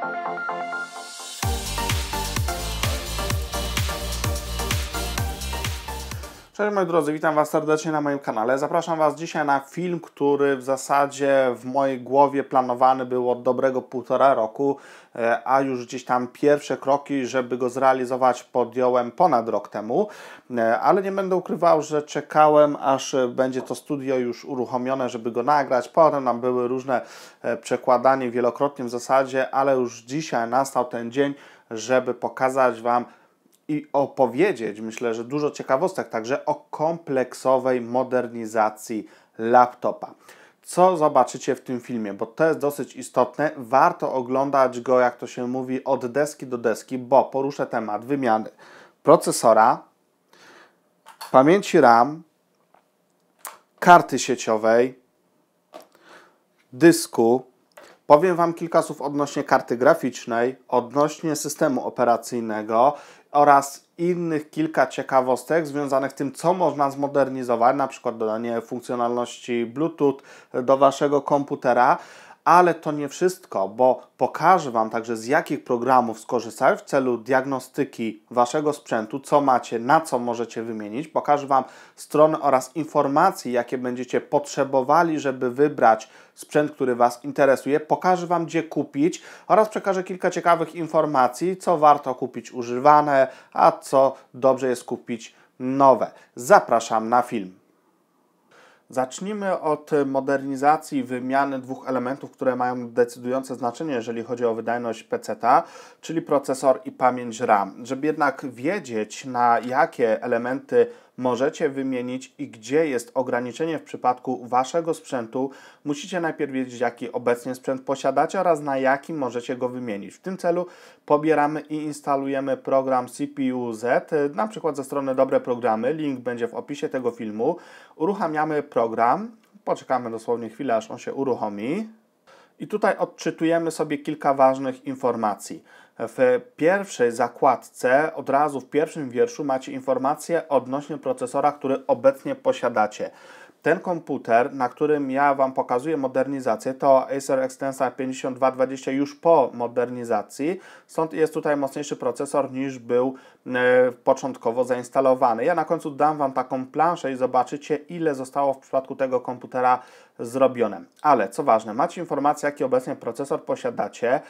Thank you. Cześć moi drodzy, witam Was serdecznie na moim kanale. Zapraszam Was dzisiaj na film, który w zasadzie w mojej głowie planowany był od dobrego półtora roku, e, a już gdzieś tam pierwsze kroki, żeby go zrealizować podjąłem ponad rok temu, e, ale nie będę ukrywał, że czekałem aż będzie to studio już uruchomione, żeby go nagrać. Potem nam były różne e, przekładanie wielokrotnie w zasadzie, ale już dzisiaj nastał ten dzień, żeby pokazać Wam i opowiedzieć, myślę, że dużo ciekawostek także o kompleksowej modernizacji laptopa. Co zobaczycie w tym filmie, bo to jest dosyć istotne. Warto oglądać go, jak to się mówi, od deski do deski, bo poruszę temat wymiany procesora, pamięci RAM, karty sieciowej, dysku, Powiem Wam kilka słów odnośnie karty graficznej, odnośnie systemu operacyjnego oraz innych kilka ciekawostek związanych z tym, co można zmodernizować, na przykład dodanie funkcjonalności Bluetooth do Waszego komputera, ale to nie wszystko, bo pokażę Wam także z jakich programów skorzystać w celu diagnostyki Waszego sprzętu, co macie, na co możecie wymienić. Pokażę Wam strony oraz informacji, jakie będziecie potrzebowali, żeby wybrać sprzęt, który Was interesuje. Pokażę Wam, gdzie kupić oraz przekażę kilka ciekawych informacji, co warto kupić używane, a co dobrze jest kupić nowe. Zapraszam na film. Zacznijmy od modernizacji wymiany dwóch elementów, które mają decydujące znaczenie, jeżeli chodzi o wydajność pc czyli procesor i pamięć RAM. Żeby jednak wiedzieć, na jakie elementy możecie wymienić i gdzie jest ograniczenie w przypadku waszego sprzętu, musicie najpierw wiedzieć, jaki obecnie sprzęt posiadacie oraz na jakim możecie go wymienić. W tym celu pobieramy i instalujemy program CPU-Z, na przykład ze strony Dobre Programy, link będzie w opisie tego filmu. Uruchamiamy program, poczekamy dosłownie chwilę, aż on się uruchomi. I tutaj odczytujemy sobie kilka ważnych informacji. W pierwszej zakładce, od razu w pierwszym wierszu, macie informacje odnośnie procesora, który obecnie posiadacie. Ten komputer, na którym ja Wam pokazuję modernizację, to Acer Extensa 5220 już po modernizacji, stąd jest tutaj mocniejszy procesor niż był e, początkowo zainstalowany. Ja na końcu dam Wam taką planszę i zobaczycie ile zostało w przypadku tego komputera zrobione. Ale co ważne, macie informację jaki obecnie procesor posiadacie,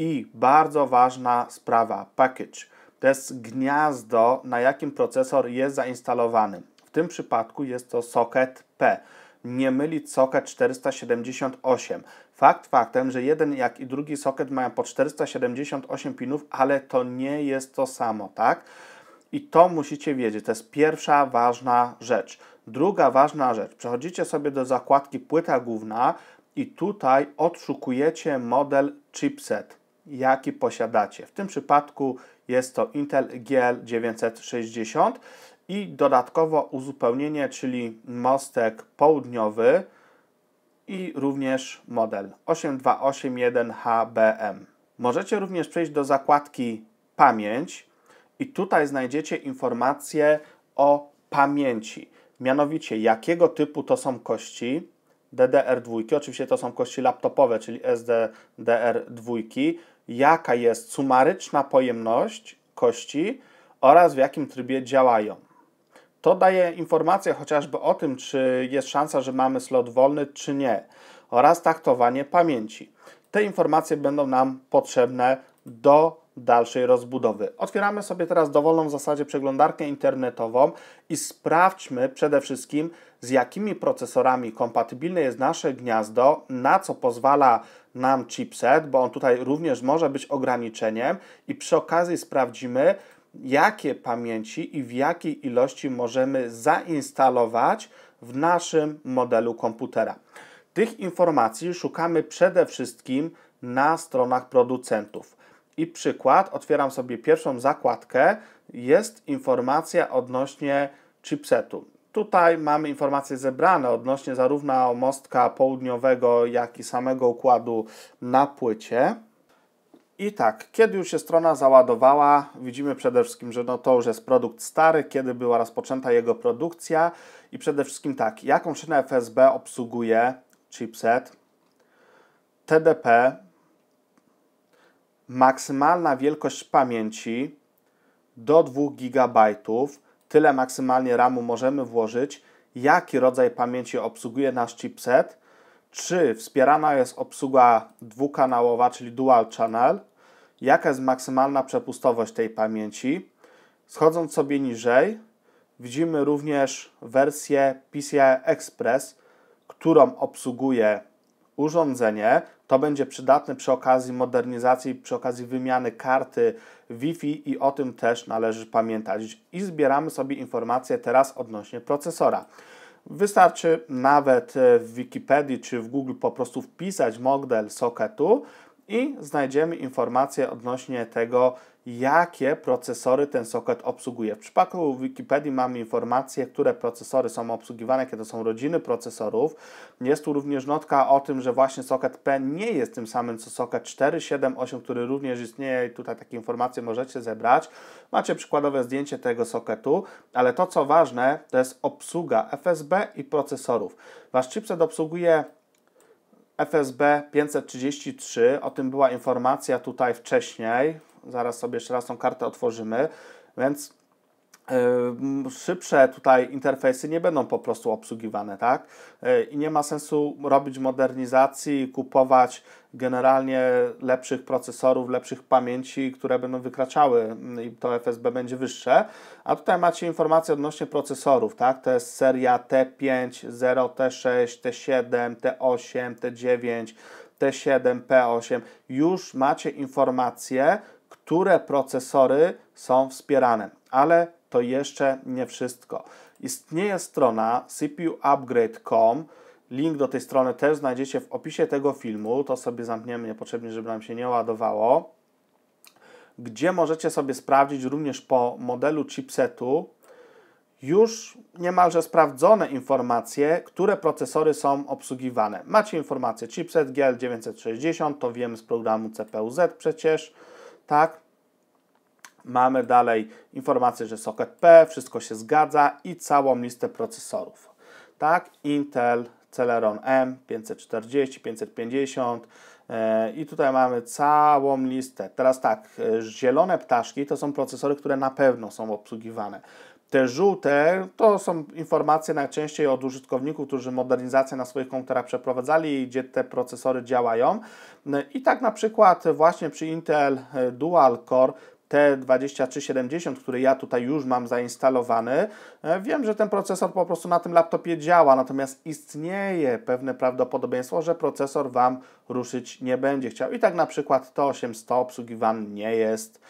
i bardzo ważna sprawa, package. To jest gniazdo, na jakim procesor jest zainstalowany. W tym przypadku jest to socket P. Nie mylić socket 478. Fakt faktem, że jeden jak i drugi socket mają po 478 pinów, ale to nie jest to samo, tak? I to musicie wiedzieć. To jest pierwsza ważna rzecz. Druga ważna rzecz. Przechodzicie sobie do zakładki płyta główna i tutaj odszukujecie model chipset jaki posiadacie. W tym przypadku jest to Intel GL960 i dodatkowo uzupełnienie, czyli mostek południowy i również model 8281HBM. Możecie również przejść do zakładki Pamięć i tutaj znajdziecie informacje o pamięci. Mianowicie, jakiego typu to są kości DDR2. Oczywiście to są kości laptopowe, czyli SDDR2 jaka jest sumaryczna pojemność kości oraz w jakim trybie działają. To daje informację chociażby o tym, czy jest szansa, że mamy slot wolny, czy nie, oraz taktowanie pamięci. Te informacje będą nam potrzebne do dalszej rozbudowy. Otwieramy sobie teraz dowolną w zasadzie przeglądarkę internetową i sprawdźmy przede wszystkim z jakimi procesorami kompatybilne jest nasze gniazdo, na co pozwala nam chipset, bo on tutaj również może być ograniczeniem i przy okazji sprawdzimy jakie pamięci i w jakiej ilości możemy zainstalować w naszym modelu komputera. Tych informacji szukamy przede wszystkim na stronach producentów. I przykład, otwieram sobie pierwszą zakładkę, jest informacja odnośnie chipsetu. Tutaj mamy informacje zebrane odnośnie zarówno mostka południowego, jak i samego układu na płycie. I tak, kiedy już się strona załadowała, widzimy przede wszystkim, że no to już jest produkt stary, kiedy była rozpoczęta jego produkcja i przede wszystkim tak, jaką szynę FSB obsługuje chipset, TDP, maksymalna wielkość pamięci do 2 GB, tyle maksymalnie RAMu możemy włożyć, jaki rodzaj pamięci obsługuje nasz chipset, czy wspierana jest obsługa dwukanałowa, czyli dual channel, jaka jest maksymalna przepustowość tej pamięci. Schodząc sobie niżej, widzimy również wersję PCI Express, którą obsługuje urządzenie, to będzie przydatne przy okazji modernizacji, przy okazji wymiany karty Wi-Fi i o tym też należy pamiętać. I zbieramy sobie informacje teraz odnośnie procesora. Wystarczy nawet e, w Wikipedii czy w Google po prostu wpisać model socketu i znajdziemy informacje odnośnie tego, jakie procesory ten socket obsługuje. W przypadku Wikipedii mamy informacje, które procesory są obsługiwane, kiedy są rodziny procesorów. Jest tu również notka o tym, że właśnie socket P nie jest tym samym co socket 478, który również istnieje i tutaj takie informacje możecie zebrać. Macie przykładowe zdjęcie tego socketu, ale to co ważne, to jest obsługa FSB i procesorów. Wasz chipset obsługuje FSB 533, o tym była informacja tutaj wcześniej, Zaraz sobie jeszcze raz tą kartę otworzymy, więc Yy, szybsze tutaj interfejsy nie będą po prostu obsługiwane, tak? Yy, I nie ma sensu robić modernizacji, kupować generalnie lepszych procesorów, lepszych pamięci, które będą wykraczały mm, i to FSB będzie wyższe. A tutaj macie informacje odnośnie procesorów, tak? To jest seria T5, 0, T6, T7, T8, T9, T7, P8. Już macie informacje, które procesory są wspierane, ale to jeszcze nie wszystko. Istnieje strona cpuupgrade.com, link do tej strony też znajdziecie w opisie tego filmu, to sobie zamkniemy niepotrzebnie, żeby nam się nie ładowało, gdzie możecie sobie sprawdzić również po modelu chipsetu już niemalże sprawdzone informacje, które procesory są obsługiwane. Macie informację chipset GL960, to wiemy z programu CPUZ przecież, tak? Mamy dalej informację, że socket P, wszystko się zgadza i całą listę procesorów, tak? Intel, Celeron M, 540, 550, e, i tutaj mamy całą listę. Teraz tak, e, zielone ptaszki to są procesory, które na pewno są obsługiwane. Te żółte to są informacje najczęściej od użytkowników, którzy modernizację na swoich komputerach przeprowadzali, gdzie te procesory działają. No I tak na przykład właśnie przy Intel e, Dual Core T2370, który ja tutaj już mam zainstalowany, e, wiem, że ten procesor po prostu na tym laptopie działa, natomiast istnieje pewne prawdopodobieństwo, że procesor Wam ruszyć nie będzie chciał. I tak na przykład T800 obsługiwany nie jest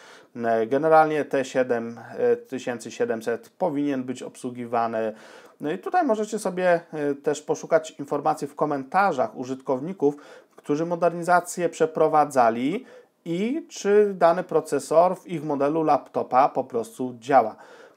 Generalnie T7700 e, powinien być obsługiwany. No i tutaj możecie sobie e, też poszukać informacji w komentarzach użytkowników, którzy modernizację przeprowadzali i czy dany procesor w ich modelu laptopa po prostu działa.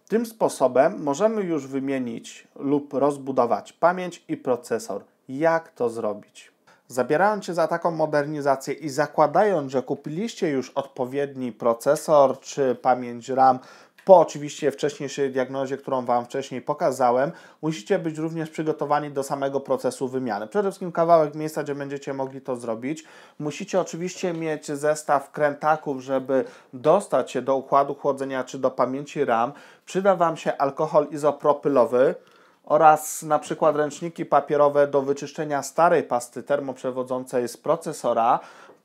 Tym sposobem możemy już wymienić lub rozbudować pamięć i procesor. Jak to zrobić? Zabierając się za taką modernizację i zakładając, że kupiliście już odpowiedni procesor czy pamięć RAM, po oczywiście wcześniejszej diagnozie, którą Wam wcześniej pokazałem, musicie być również przygotowani do samego procesu wymiany. Przede wszystkim kawałek miejsca, gdzie będziecie mogli to zrobić. Musicie oczywiście mieć zestaw krętaków, żeby dostać się do układu chłodzenia czy do pamięci RAM. Przyda Wam się alkohol izopropylowy, oraz na przykład ręczniki papierowe do wyczyszczenia starej pasty termoprzewodzącej z procesora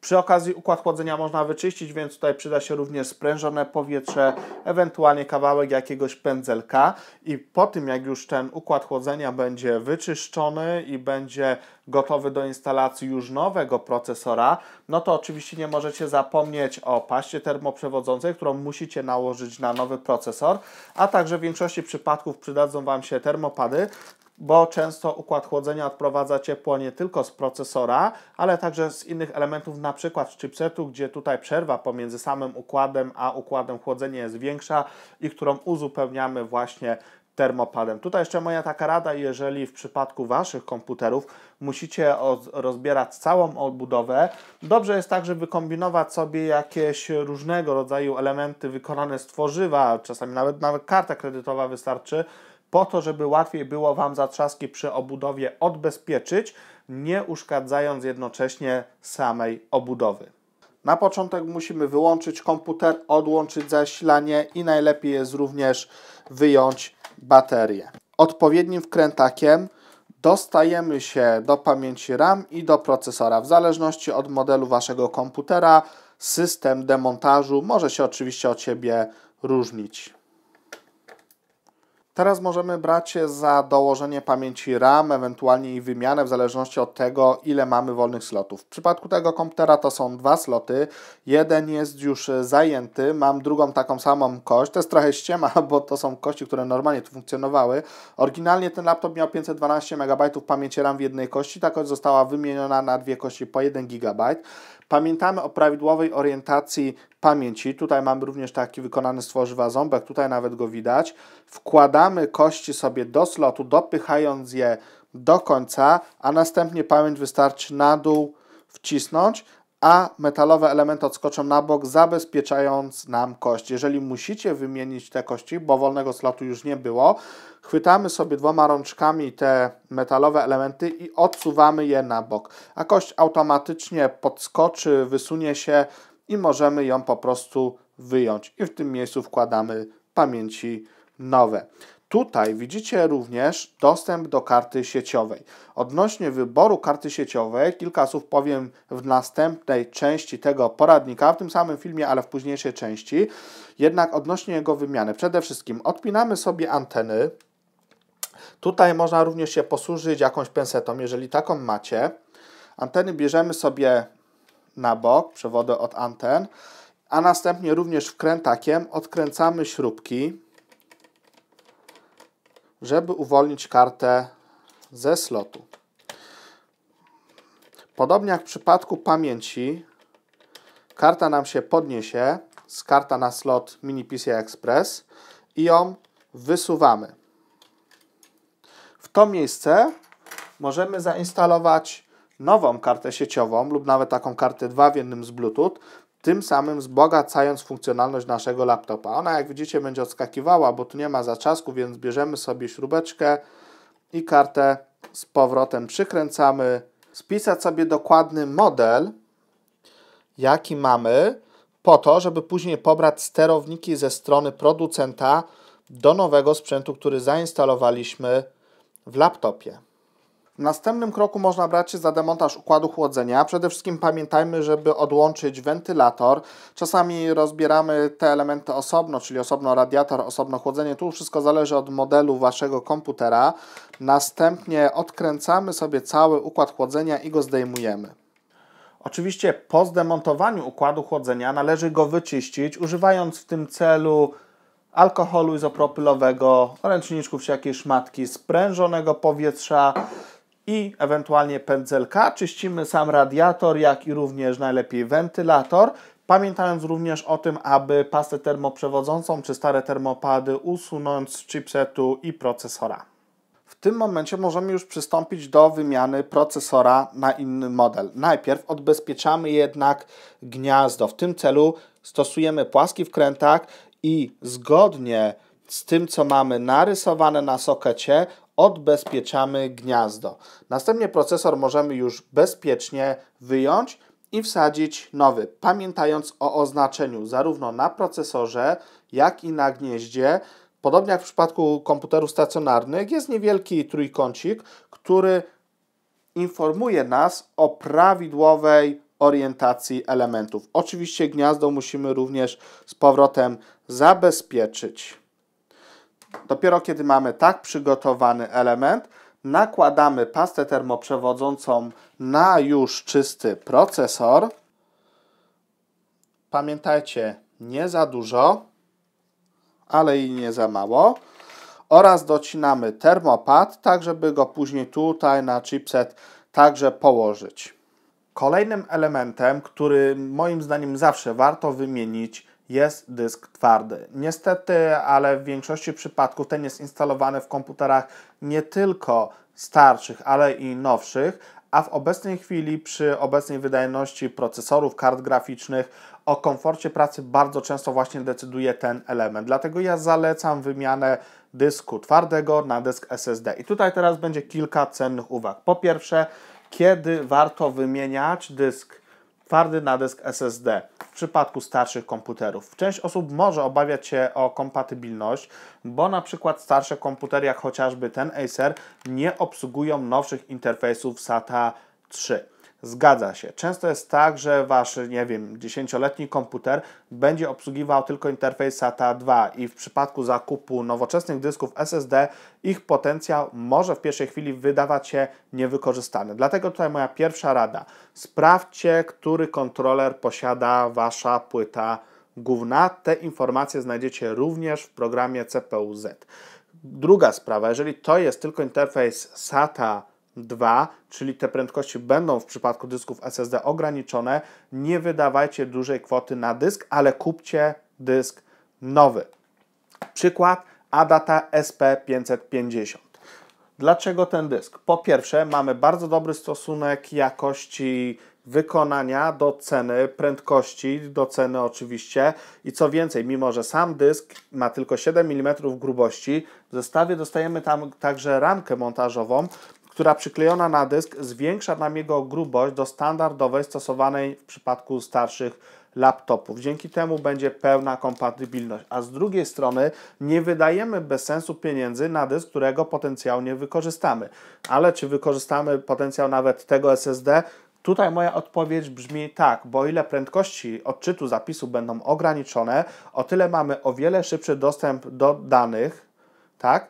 przy okazji układ chłodzenia można wyczyścić, więc tutaj przyda się również sprężone powietrze, ewentualnie kawałek jakiegoś pędzelka i po tym jak już ten układ chłodzenia będzie wyczyszczony i będzie gotowy do instalacji już nowego procesora, no to oczywiście nie możecie zapomnieć o paście termoprzewodzącej, którą musicie nałożyć na nowy procesor, a także w większości przypadków przydadzą Wam się termopady, bo często układ chłodzenia odprowadza ciepło nie tylko z procesora, ale także z innych elementów, na przykład z chipsetu, gdzie tutaj przerwa pomiędzy samym układem a układem chłodzenia jest większa i którą uzupełniamy właśnie termopadem. Tutaj jeszcze moja taka rada, jeżeli w przypadku Waszych komputerów musicie rozbierać całą odbudowę, dobrze jest także wykombinować sobie jakieś różnego rodzaju elementy wykonane z tworzywa, czasami nawet, nawet karta kredytowa wystarczy, po to, żeby łatwiej było Wam zatrzaski przy obudowie odbezpieczyć, nie uszkadzając jednocześnie samej obudowy. Na początek musimy wyłączyć komputer, odłączyć zasilanie i najlepiej jest również wyjąć baterię. Odpowiednim wkrętakiem dostajemy się do pamięci RAM i do procesora. W zależności od modelu Waszego komputera system demontażu może się oczywiście od siebie różnić. Teraz możemy brać za dołożenie pamięci RAM, ewentualnie i wymianę, w zależności od tego, ile mamy wolnych slotów. W przypadku tego komputera to są dwa sloty. Jeden jest już zajęty, mam drugą taką samą kość. To jest trochę ściema, bo to są kości, które normalnie tu funkcjonowały. Oryginalnie ten laptop miał 512 MB pamięci RAM w jednej kości. Ta kość została wymieniona na dwie kości po 1 GB. Pamiętamy o prawidłowej orientacji pamięci. Tutaj mamy również taki wykonany z tworzywa ząbek, tutaj nawet go widać. Wkładamy kości sobie do slotu, dopychając je do końca, a następnie pamięć wystarczy na dół wcisnąć, a metalowe elementy odskoczą na bok, zabezpieczając nam kość. Jeżeli musicie wymienić te kości, bo wolnego slotu już nie było, chwytamy sobie dwoma rączkami te metalowe elementy i odsuwamy je na bok, a kość automatycznie podskoczy, wysunie się i możemy ją po prostu wyjąć. I w tym miejscu wkładamy pamięci nowe. Tutaj widzicie również dostęp do karty sieciowej. Odnośnie wyboru karty sieciowej kilka słów powiem w następnej części tego poradnika, w tym samym filmie, ale w późniejszej części. Jednak odnośnie jego wymiany. Przede wszystkim odpinamy sobie anteny. Tutaj można również się posłużyć jakąś pensetą, jeżeli taką macie. Anteny bierzemy sobie na bok, przewodę od anten, a następnie również wkrętakiem odkręcamy śrubki, żeby uwolnić kartę ze slotu. Podobnie jak w przypadku pamięci, karta nam się podniesie z karta na slot Mini PCI Express i ją wysuwamy. W to miejsce możemy zainstalować nową kartę sieciową lub nawet taką kartę 2 w jednym z Bluetooth, tym samym wzbogacając funkcjonalność naszego laptopa. Ona, jak widzicie, będzie odskakiwała, bo tu nie ma zaczasku, więc bierzemy sobie śrubeczkę i kartę z powrotem przykręcamy. Spisać sobie dokładny model, jaki mamy, po to, żeby później pobrać sterowniki ze strony producenta do nowego sprzętu, który zainstalowaliśmy w laptopie. W następnym kroku można brać się za demontaż układu chłodzenia. Przede wszystkim pamiętajmy, żeby odłączyć wentylator. Czasami rozbieramy te elementy osobno, czyli osobno radiator, osobno chłodzenie. Tu wszystko zależy od modelu waszego komputera. Następnie odkręcamy sobie cały układ chłodzenia i go zdejmujemy. Oczywiście po zdemontowaniu układu chłodzenia należy go wyczyścić, używając w tym celu alkoholu izopropylowego, ręczniczków czy jakiejś szmatki, sprężonego powietrza, i ewentualnie pędzelka. Czyścimy sam radiator, jak i również najlepiej wentylator. Pamiętając również o tym, aby pastę termoprzewodzącą czy stare termopady usunąć z chipsetu i procesora. W tym momencie możemy już przystąpić do wymiany procesora na inny model. Najpierw odbezpieczamy jednak gniazdo. W tym celu stosujemy płaski wkrętak i zgodnie z tym, co mamy narysowane na sokecie, odbezpieczamy gniazdo. Następnie procesor możemy już bezpiecznie wyjąć i wsadzić nowy, pamiętając o oznaczeniu zarówno na procesorze, jak i na gnieździe. Podobnie jak w przypadku komputerów stacjonarnych, jest niewielki trójkącik, który informuje nas o prawidłowej orientacji elementów. Oczywiście gniazdo musimy również z powrotem zabezpieczyć. Dopiero kiedy mamy tak przygotowany element, nakładamy pastę termoprzewodzącą na już czysty procesor. Pamiętajcie, nie za dużo, ale i nie za mało. Oraz docinamy termopad, tak żeby go później tutaj na chipset także położyć. Kolejnym elementem, który moim zdaniem zawsze warto wymienić jest dysk twardy. Niestety, ale w większości przypadków ten jest instalowany w komputerach nie tylko starszych, ale i nowszych, a w obecnej chwili przy obecnej wydajności procesorów, kart graficznych o komforcie pracy bardzo często właśnie decyduje ten element. Dlatego ja zalecam wymianę dysku twardego na dysk SSD. I tutaj teraz będzie kilka cennych uwag. Po pierwsze, kiedy warto wymieniać dysk twardy nadesk SSD w przypadku starszych komputerów. Część osób może obawiać się o kompatybilność, bo na przykład starsze komputery, jak chociażby ten Acer, nie obsługują nowszych interfejsów SATA 3. Zgadza się. Często jest tak, że wasz, nie wiem, dziesięcioletni komputer będzie obsługiwał tylko interfejs SATA 2 i w przypadku zakupu nowoczesnych dysków SSD ich potencjał może w pierwszej chwili wydawać się niewykorzystany. Dlatego tutaj moja pierwsza rada. Sprawdźcie, który kontroler posiada wasza płyta główna. Te informacje znajdziecie również w programie CPU Z. Druga sprawa, jeżeli to jest tylko interfejs SATA 2, czyli te prędkości będą w przypadku dysków SSD ograniczone. Nie wydawajcie dużej kwoty na dysk, ale kupcie dysk nowy. Przykład Adata SP550. Dlaczego ten dysk? Po pierwsze, mamy bardzo dobry stosunek jakości wykonania do ceny, prędkości do ceny oczywiście i co więcej, mimo że sam dysk ma tylko 7 mm grubości, w zestawie dostajemy tam także ramkę montażową, która przyklejona na dysk zwiększa nam jego grubość do standardowej stosowanej w przypadku starszych laptopów. Dzięki temu będzie pełna kompatybilność, a z drugiej strony nie wydajemy bez sensu pieniędzy na dysk, którego potencjał nie wykorzystamy. Ale czy wykorzystamy potencjał nawet tego SSD? Tutaj moja odpowiedź brzmi tak, bo o ile prędkości odczytu zapisu będą ograniczone, o tyle mamy o wiele szybszy dostęp do danych, tak?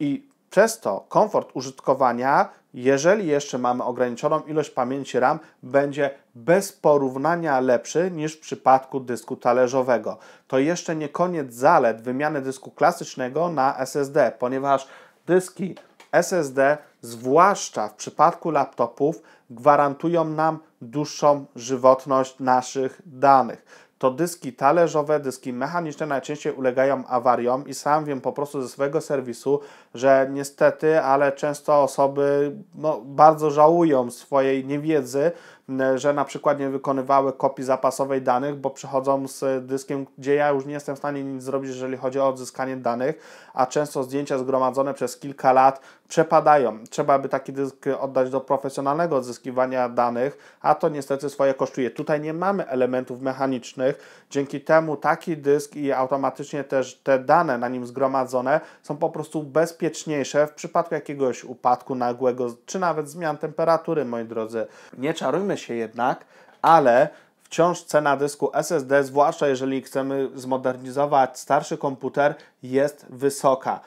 I przez to komfort użytkowania, jeżeli jeszcze mamy ograniczoną ilość pamięci RAM, będzie bez porównania lepszy niż w przypadku dysku talerzowego. To jeszcze nie koniec zalet wymiany dysku klasycznego na SSD, ponieważ dyski SSD, zwłaszcza w przypadku laptopów, gwarantują nam dłuższą żywotność naszych danych to dyski talerzowe, dyski mechaniczne najczęściej ulegają awariom i sam wiem po prostu ze swojego serwisu, że niestety, ale często osoby no, bardzo żałują swojej niewiedzy E, że na przykład nie wykonywały kopii zapasowej danych, bo przychodzą z dyskiem, gdzie ja już nie jestem w stanie nic zrobić, jeżeli chodzi o odzyskanie danych, a często zdjęcia zgromadzone przez kilka lat przepadają. Trzeba by taki dysk oddać do profesjonalnego odzyskiwania danych, a to niestety swoje kosztuje. Tutaj nie mamy elementów mechanicznych, dzięki temu taki dysk i automatycznie też te dane na nim zgromadzone są po prostu bezpieczniejsze w przypadku jakiegoś upadku nagłego, czy nawet zmian temperatury, moi drodzy. Nie czarujmy się jednak, ale wciąż cena dysku SSD, zwłaszcza jeżeli chcemy zmodernizować starszy komputer, jest wysoka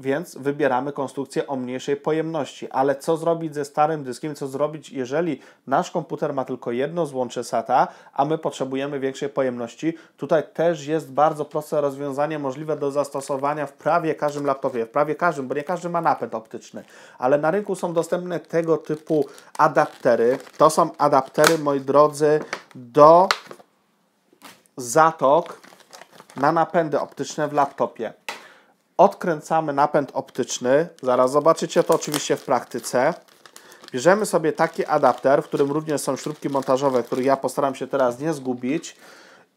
więc wybieramy konstrukcję o mniejszej pojemności. Ale co zrobić ze starym dyskiem? Co zrobić, jeżeli nasz komputer ma tylko jedno złącze SATA, a my potrzebujemy większej pojemności? Tutaj też jest bardzo proste rozwiązanie możliwe do zastosowania w prawie każdym laptopie, w prawie każdym, bo nie każdy ma napęd optyczny, ale na rynku są dostępne tego typu adaptery. To są adaptery, moi drodzy, do zatok na napędy optyczne w laptopie odkręcamy napęd optyczny, zaraz zobaczycie to oczywiście w praktyce. Bierzemy sobie taki adapter, w którym również są śrubki montażowe, których ja postaram się teraz nie zgubić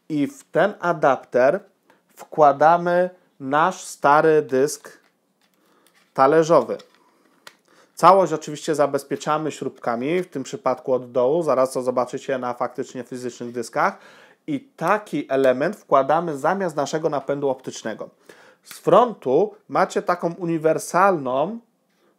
i w ten adapter wkładamy nasz stary dysk talerzowy. Całość oczywiście zabezpieczamy śrubkami, w tym przypadku od dołu, zaraz to zobaczycie na faktycznie fizycznych dyskach i taki element wkładamy zamiast naszego napędu optycznego z frontu macie taką uniwersalną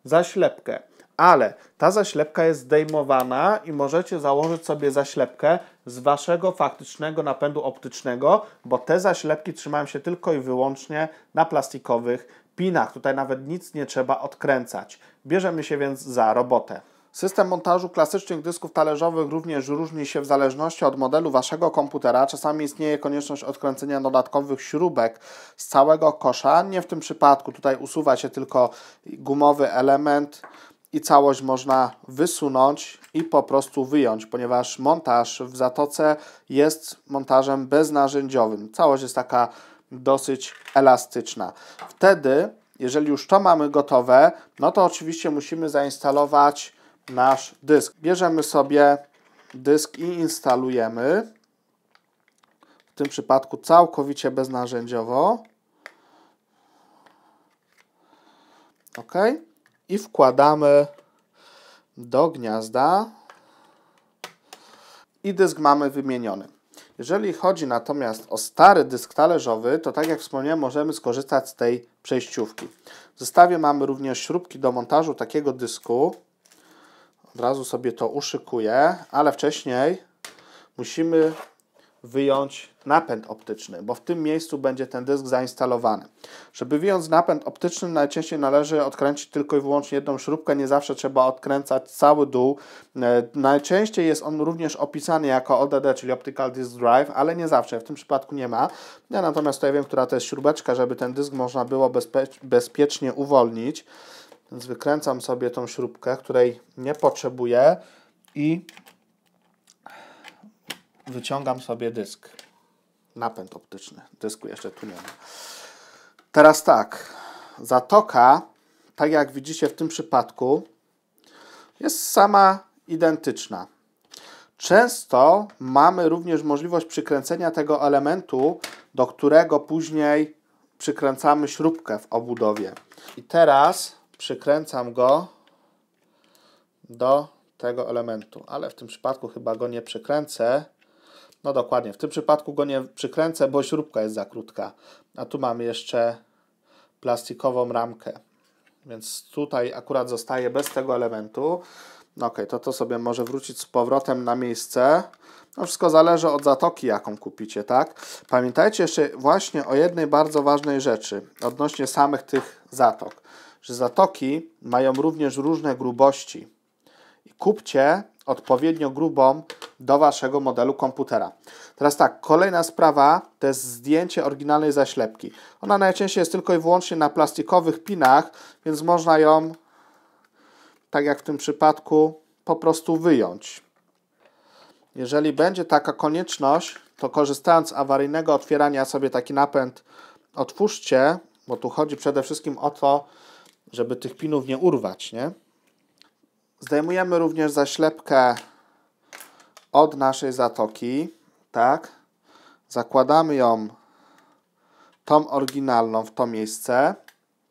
zaślepkę, ale ta zaślepka jest zdejmowana i możecie założyć sobie zaślepkę z waszego faktycznego napędu optycznego, bo te zaślepki trzymają się tylko i wyłącznie na plastikowych pinach. Tutaj nawet nic nie trzeba odkręcać. Bierzemy się więc za robotę. System montażu klasycznych dysków talerzowych również różni się w zależności od modelu Waszego komputera. Czasami istnieje konieczność odkręcenia dodatkowych śrubek z całego kosza. Nie w tym przypadku, tutaj usuwa się tylko gumowy element i całość można wysunąć i po prostu wyjąć, ponieważ montaż w Zatoce jest montażem beznarzędziowym. Całość jest taka dosyć elastyczna. Wtedy, jeżeli już to mamy gotowe, no to oczywiście musimy zainstalować nasz dysk. Bierzemy sobie dysk i instalujemy. W tym przypadku całkowicie beznarzędziowo. OK. I wkładamy do gniazda. I dysk mamy wymieniony. Jeżeli chodzi natomiast o stary dysk talerzowy, to tak jak wspomniałem, możemy skorzystać z tej przejściówki. W zestawie mamy również śrubki do montażu takiego dysku. Od razu sobie to uszykuję, ale wcześniej musimy wyjąć napęd optyczny, bo w tym miejscu będzie ten dysk zainstalowany. Żeby wyjąć napęd optyczny, najczęściej należy odkręcić tylko i wyłącznie jedną śrubkę, nie zawsze trzeba odkręcać cały dół. E, najczęściej jest on również opisany jako ODD, czyli Optical Disk Drive, ale nie zawsze, w tym przypadku nie ma. Ja natomiast tutaj wiem, która to jest śrubeczka, żeby ten dysk można było bezpiecznie uwolnić. Więc wykręcam sobie tą śrubkę, której nie potrzebuję i wyciągam sobie dysk. Napęd optyczny. Dysku jeszcze tu nie ma. Teraz tak. Zatoka, tak jak widzicie w tym przypadku, jest sama identyczna. Często mamy również możliwość przykręcenia tego elementu, do którego później przykręcamy śrubkę w obudowie. I teraz przykręcam go do tego elementu, ale w tym przypadku chyba go nie przykręcę. No dokładnie, w tym przypadku go nie przykręcę, bo śrubka jest za krótka. A tu mam jeszcze plastikową ramkę, więc tutaj akurat zostaje bez tego elementu. No ok, to to sobie może wrócić z powrotem na miejsce. No wszystko zależy od zatoki, jaką kupicie, tak? Pamiętajcie jeszcze właśnie o jednej bardzo ważnej rzeczy odnośnie samych tych zatok że zatoki mają również różne grubości. I kupcie odpowiednio grubą do waszego modelu komputera. Teraz tak, kolejna sprawa to jest zdjęcie oryginalnej zaślepki. Ona najczęściej jest tylko i wyłącznie na plastikowych pinach, więc można ją, tak jak w tym przypadku, po prostu wyjąć. Jeżeli będzie taka konieczność, to korzystając z awaryjnego otwierania sobie taki napęd otwórzcie, bo tu chodzi przede wszystkim o to, żeby tych pinów nie urwać, nie? Zdejmujemy również zaślepkę od naszej zatoki, tak? Zakładamy ją tą oryginalną w to miejsce.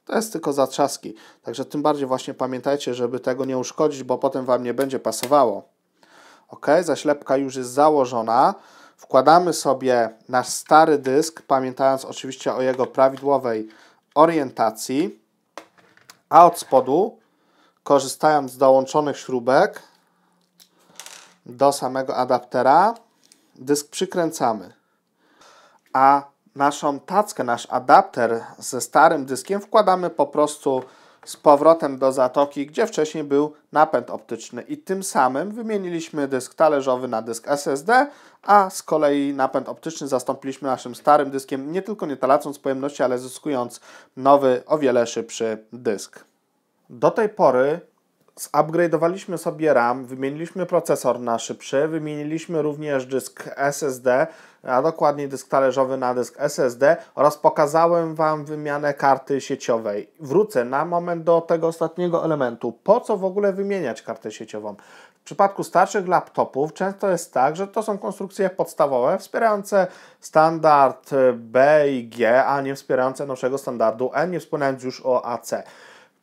To jest tylko zatrzaski. Także tym bardziej właśnie pamiętajcie, żeby tego nie uszkodzić, bo potem Wam nie będzie pasowało. Ok, zaślepka już jest założona. Wkładamy sobie nasz stary dysk, pamiętając oczywiście o jego prawidłowej orientacji a od spodu, korzystając z dołączonych śrubek do samego adaptera, dysk przykręcamy. A naszą tackę, nasz adapter ze starym dyskiem wkładamy po prostu z powrotem do zatoki, gdzie wcześniej był napęd optyczny i tym samym wymieniliśmy dysk talerzowy na dysk SSD, a z kolei napęd optyczny zastąpiliśmy naszym starym dyskiem, nie tylko nie tracąc pojemności, ale zyskując nowy, o wiele szybszy dysk. Do tej pory Zupgrade'owaliśmy sobie RAM, wymieniliśmy procesor na szybszy, wymieniliśmy również dysk SSD, a dokładniej dysk talerzowy na dysk SSD oraz pokazałem Wam wymianę karty sieciowej. Wrócę na moment do tego ostatniego elementu. Po co w ogóle wymieniać kartę sieciową? W przypadku starszych laptopów często jest tak, że to są konstrukcje podstawowe wspierające standard B i G, a nie wspierające naszego standardu N, e, nie wspominając już o AC.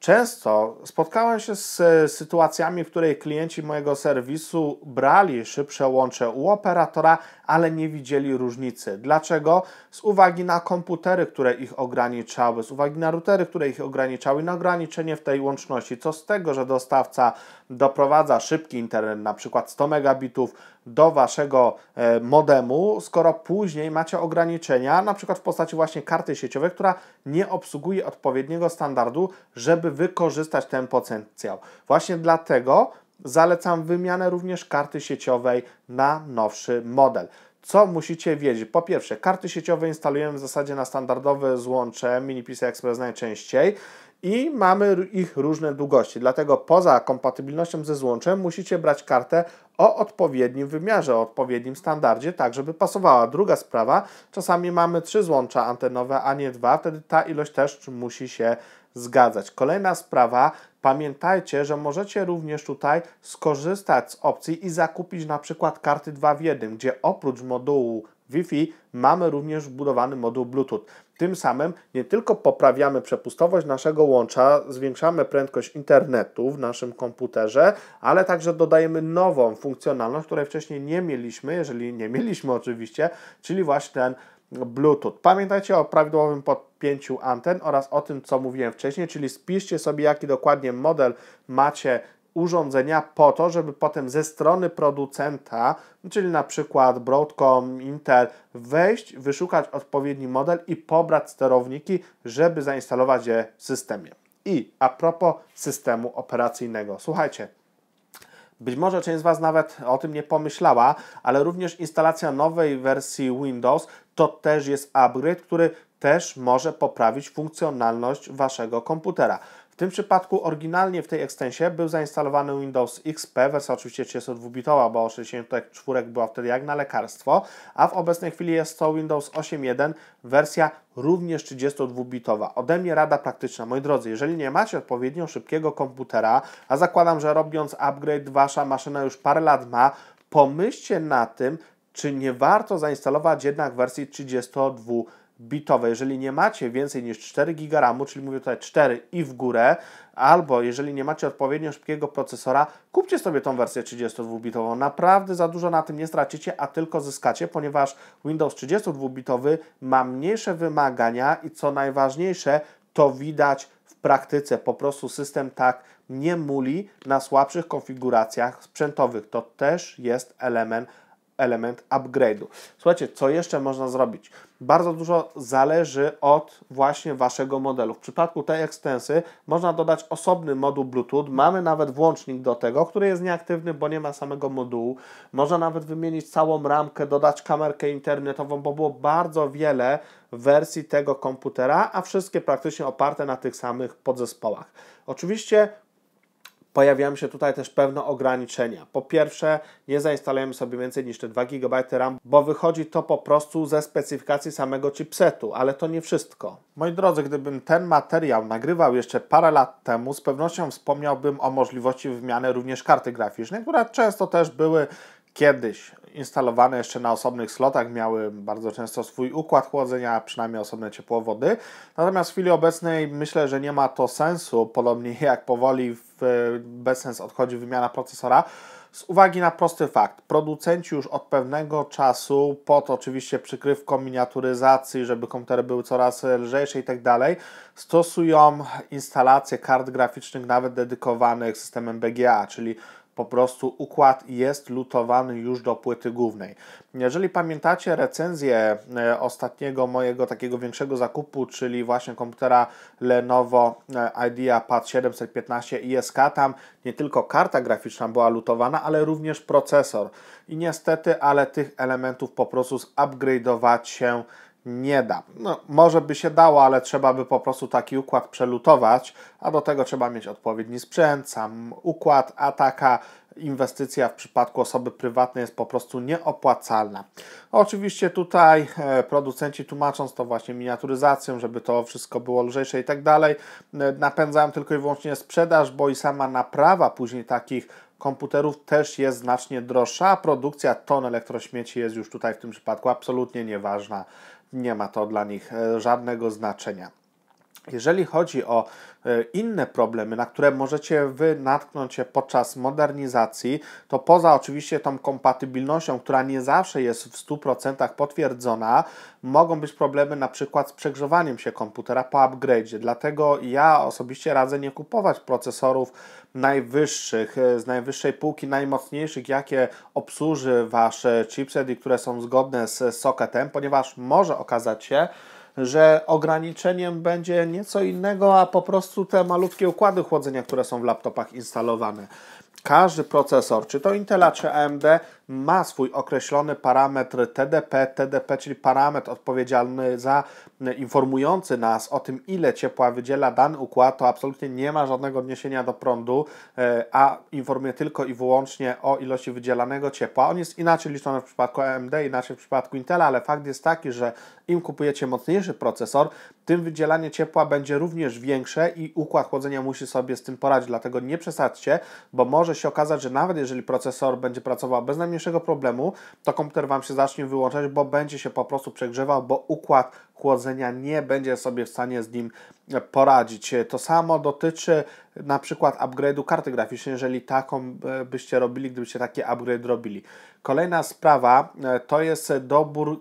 Często spotkałem się z sytuacjami, w której klienci mojego serwisu brali szybsze łącze u operatora, ale nie widzieli różnicy. Dlaczego? Z uwagi na komputery, które ich ograniczały, z uwagi na routery, które ich ograniczały, na ograniczenie w tej łączności. Co z tego, że dostawca doprowadza szybki internet, na przykład 100 megabitów do waszego e, modemu, skoro później macie ograniczenia, na przykład w postaci właśnie karty sieciowej, która nie obsługuje odpowiedniego standardu, żeby wykorzystać ten potencjał. Właśnie dlatego zalecam wymianę również karty sieciowej na nowszy model. Co musicie wiedzieć? Po pierwsze, karty sieciowe instalujemy w zasadzie na standardowe złącze mini MiniPC Express najczęściej i mamy ich różne długości. Dlatego poza kompatybilnością ze złączem musicie brać kartę o odpowiednim wymiarze, o odpowiednim standardzie, tak żeby pasowała. Druga sprawa, czasami mamy trzy złącza antenowe, a nie dwa, wtedy ta ilość też musi się zgadzać. Kolejna sprawa, pamiętajcie, że możecie również tutaj skorzystać z opcji i zakupić na przykład karty 2 w 1, gdzie oprócz modułu Wi-Fi mamy również wbudowany moduł Bluetooth. Tym samym nie tylko poprawiamy przepustowość naszego łącza, zwiększamy prędkość internetu w naszym komputerze, ale także dodajemy nową funkcjonalność, której wcześniej nie mieliśmy, jeżeli nie mieliśmy oczywiście, czyli właśnie ten Bluetooth. Pamiętajcie o prawidłowym podpięciu anten oraz o tym, co mówiłem wcześniej, czyli spiszcie sobie, jaki dokładnie model macie urządzenia po to, żeby potem ze strony producenta, czyli na przykład Broadcom, Intel, wejść, wyszukać odpowiedni model i pobrać sterowniki, żeby zainstalować je w systemie. I a propos systemu operacyjnego, słuchajcie, być może część z Was nawet o tym nie pomyślała, ale również instalacja nowej wersji Windows to też jest upgrade, który też może poprawić funkcjonalność Waszego komputera. W tym przypadku oryginalnie w tej ekstensie był zainstalowany Windows XP, wersja oczywiście 32-bitowa, bo 64 była wtedy jak na lekarstwo, a w obecnej chwili jest to Windows 8.1, wersja również 32-bitowa. Ode mnie rada praktyczna. Moi drodzy, jeżeli nie macie odpowiednio szybkiego komputera, a zakładam, że robiąc upgrade wasza maszyna już parę lat ma, pomyślcie na tym, czy nie warto zainstalować jednak wersji 32 bitowe, jeżeli nie macie więcej niż 4 GB czyli mówię tutaj 4 i w górę, albo jeżeli nie macie odpowiednio szybkiego procesora, kupcie sobie tą wersję 32-bitową. Naprawdę za dużo na tym nie stracicie, a tylko zyskacie, ponieważ Windows 32-bitowy ma mniejsze wymagania i co najważniejsze, to widać w praktyce. Po prostu system tak nie muli na słabszych konfiguracjach sprzętowych. To też jest element element upgrade'u. Słuchajcie, co jeszcze można zrobić? Bardzo dużo zależy od właśnie Waszego modelu. W przypadku tej ekstensy można dodać osobny moduł Bluetooth. Mamy nawet włącznik do tego, który jest nieaktywny, bo nie ma samego modułu. Można nawet wymienić całą ramkę, dodać kamerkę internetową, bo było bardzo wiele wersji tego komputera, a wszystkie praktycznie oparte na tych samych podzespołach. Oczywiście pojawiają się tutaj też pewne ograniczenia. Po pierwsze, nie zainstalujemy sobie więcej niż te 2 GB RAM, bo wychodzi to po prostu ze specyfikacji samego chipsetu, ale to nie wszystko. Moi drodzy, gdybym ten materiał nagrywał jeszcze parę lat temu, z pewnością wspomniałbym o możliwości wymiany również karty graficznej, które często też były kiedyś instalowane jeszcze na osobnych slotach, miały bardzo często swój układ chłodzenia, a przynajmniej osobne ciepłowody. Natomiast w chwili obecnej myślę, że nie ma to sensu, podobnie jak powoli w bezsens odchodzi wymiana procesora, z uwagi na prosty fakt. Producenci już od pewnego czasu, pod oczywiście przykrywką miniaturyzacji, żeby komputery były coraz lżejsze i tak dalej, stosują instalacje kart graficznych nawet dedykowanych systemem BGA, czyli po prostu układ jest lutowany już do płyty głównej. Jeżeli pamiętacie recenzję e, ostatniego mojego takiego większego zakupu, czyli właśnie komputera Lenovo IdeaPad 715 ISK, tam nie tylko karta graficzna była lutowana, ale również procesor. I niestety, ale tych elementów po prostu zupgrade'ować się nie da. No, może by się dało, ale trzeba by po prostu taki układ przelutować, a do tego trzeba mieć odpowiedni sprzęt, sam układ, a taka inwestycja w przypadku osoby prywatnej jest po prostu nieopłacalna. Oczywiście tutaj e, producenci tłumacząc to właśnie miniaturyzacją, żeby to wszystko było lżejsze i tak dalej, e, napędzają tylko i wyłącznie sprzedaż, bo i sama naprawa później takich komputerów też jest znacznie droższa, a produkcja ton elektrośmieci jest już tutaj w tym przypadku absolutnie nieważna. Nie ma to dla nich e, żadnego znaczenia. Jeżeli chodzi o e, inne problemy, na które możecie wy natknąć się podczas modernizacji, to poza oczywiście tą kompatybilnością, która nie zawsze jest w 100% potwierdzona, mogą być problemy na przykład z przegrzewaniem się komputera po upgrade'zie. Dlatego ja osobiście radzę nie kupować procesorów najwyższych, e, z najwyższej półki, najmocniejszych, jakie obsłuży wasz chipset i które są zgodne z socketem, ponieważ może okazać się, że ograniczeniem będzie nieco innego, a po prostu te malutkie układy chłodzenia, które są w laptopach instalowane. Każdy procesor, czy to Intela, czy AMD, ma swój określony parametr TDP, TDP, czyli parametr odpowiedzialny za informujący nas o tym, ile ciepła wydziela dany układ, to absolutnie nie ma żadnego odniesienia do prądu, e, a informuje tylko i wyłącznie o ilości wydzielanego ciepła. On jest inaczej liczony w przypadku AMD, inaczej w przypadku Intela, ale fakt jest taki, że im kupujecie mocniejszy procesor, tym wydzielanie ciepła będzie również większe i układ chłodzenia musi sobie z tym poradzić, dlatego nie przesadźcie, bo może się okazać, że nawet jeżeli procesor będzie pracował bez najmniejszego najmniejszego problemu, to komputer Wam się zacznie wyłączać, bo będzie się po prostu przegrzewał, bo układ chłodzenia nie będzie sobie w stanie z nim poradzić. To samo dotyczy na przykład upgrade'u karty graficznej, jeżeli taką e, byście robili, gdybyście taki upgrade robili. Kolejna sprawa e, to jest dobór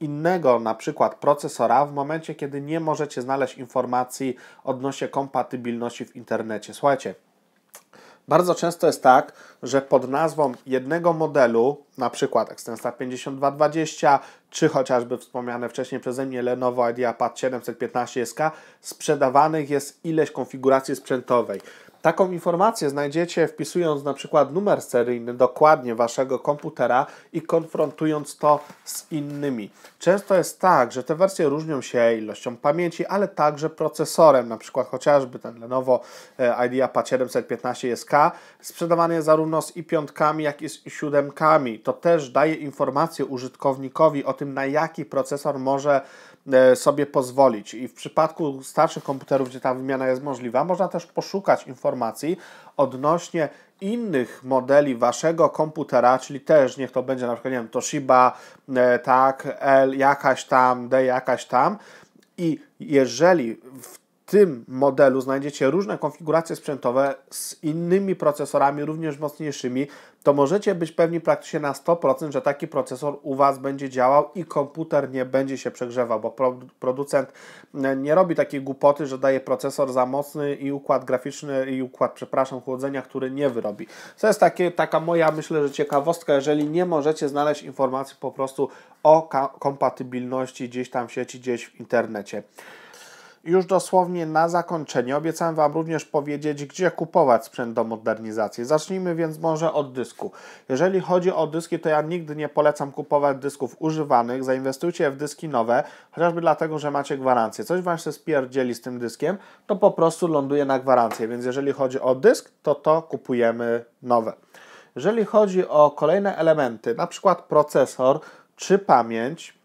innego na przykład procesora w momencie, kiedy nie możecie znaleźć informacji odnośnie kompatybilności w internecie. Słuchajcie, bardzo często jest tak, że pod nazwą jednego modelu, na przykład Extensa 5220, czy chociażby wspomniane wcześniej przeze mnie Lenovo IdeaPad 715SK, sprzedawanych jest ileś konfiguracji sprzętowej. Taką informację znajdziecie wpisując na przykład numer seryjny dokładnie waszego komputera i konfrontując to z innymi. Często jest tak, że te wersje różnią się ilością pamięci, ale także procesorem, na przykład chociażby ten Lenovo e, IdeaPad 715SK sprzedawany jest zarówno z i5, jak i z i7. To też daje informację użytkownikowi o tym, na jaki procesor może E, sobie pozwolić. I w przypadku starszych komputerów, gdzie ta wymiana jest możliwa, można też poszukać informacji odnośnie innych modeli waszego komputera, czyli też niech to będzie na przykład, nie wiem, Toshiba, e, tak, L jakaś tam, D jakaś tam. I jeżeli w tym modelu znajdziecie różne konfiguracje sprzętowe z innymi procesorami, również mocniejszymi, to możecie być pewni praktycznie na 100%, że taki procesor u Was będzie działał i komputer nie będzie się przegrzewał, bo producent e, nie robi takiej głupoty, że daje procesor za mocny i układ graficzny i układ, przepraszam, chłodzenia, który nie wyrobi. To jest takie, taka moja, myślę, że ciekawostka, jeżeli nie możecie znaleźć informacji po prostu o kompatybilności gdzieś tam w sieci, gdzieś w internecie. Już dosłownie na zakończenie obiecałem Wam również powiedzieć, gdzie kupować sprzęt do modernizacji. Zacznijmy więc może od dysku. Jeżeli chodzi o dyski, to ja nigdy nie polecam kupować dysków używanych. Zainwestujcie w dyski nowe, chociażby dlatego, że macie gwarancję. Coś Wam się spierdzieli z tym dyskiem, to po prostu ląduje na gwarancję. Więc jeżeli chodzi o dysk, to to kupujemy nowe. Jeżeli chodzi o kolejne elementy, na przykład procesor czy pamięć,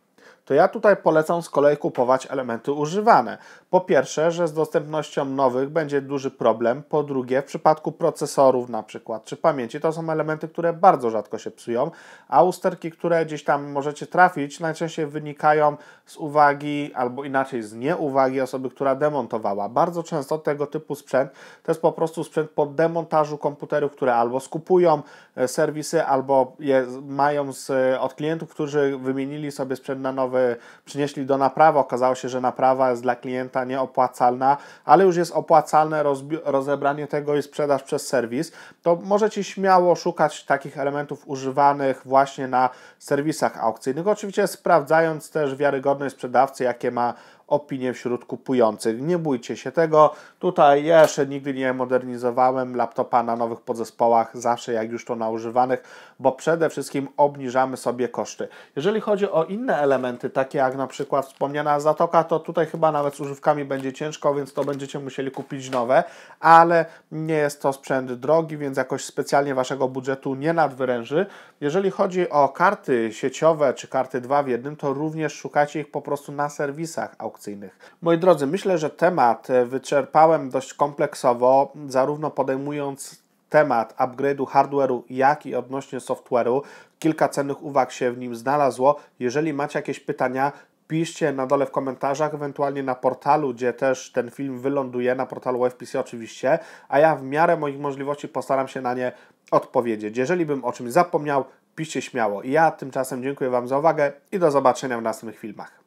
to ja tutaj polecam z kolei kupować elementy używane. Po pierwsze, że z dostępnością nowych będzie duży problem. Po drugie, w przypadku procesorów na przykład, czy pamięci, to są elementy, które bardzo rzadko się psują, a usterki, które gdzieś tam możecie trafić, najczęściej wynikają z uwagi, albo inaczej z nieuwagi osoby, która demontowała. Bardzo często tego typu sprzęt to jest po prostu sprzęt po demontażu komputerów, które albo skupują e, serwisy, albo je mają z, e, od klientów, którzy wymienili sobie sprzęt na nowy finansowy, przynieśli do naprawy. Okazało się, że naprawa jest dla klienta nieopłacalna, ale już jest opłacalne rozebranie tego i sprzedaż przez serwis. To możecie śmiało szukać takich elementów używanych właśnie na serwisach aukcyjnych. Oczywiście sprawdzając też wiarygodność sprzedawcy, jakie ma opinie wśród kupujących. Nie bójcie się tego. Tutaj jeszcze nigdy nie modernizowałem laptopa na nowych podzespołach, zawsze jak już to na używanych, bo przede wszystkim obniżamy sobie koszty. Jeżeli chodzi o inne elementy, takie jak na przykład wspomniana zatoka, to tutaj chyba nawet z używkami będzie ciężko, więc to będziecie musieli kupić nowe, ale nie jest to sprzęt drogi, więc jakoś specjalnie waszego budżetu nie nadwyręży. Jeżeli chodzi o karty sieciowe czy karty 2 w jednym, to również szukacie ich po prostu na serwisach aukcyjnych. Moi drodzy, myślę, że temat e, wyczerpałem dość kompleksowo, zarówno podejmując temat upgrade'u hardware'u, jak i odnośnie software'u. Kilka cennych uwag się w nim znalazło. Jeżeli macie jakieś pytania, piszcie na dole w komentarzach, ewentualnie na portalu, gdzie też ten film wyląduje, na portalu UFPC oczywiście, a ja w miarę moich możliwości postaram się na nie odpowiedzieć. Jeżeli bym o czymś zapomniał, piszcie śmiało. ja tymczasem dziękuję Wam za uwagę i do zobaczenia w następnych filmach.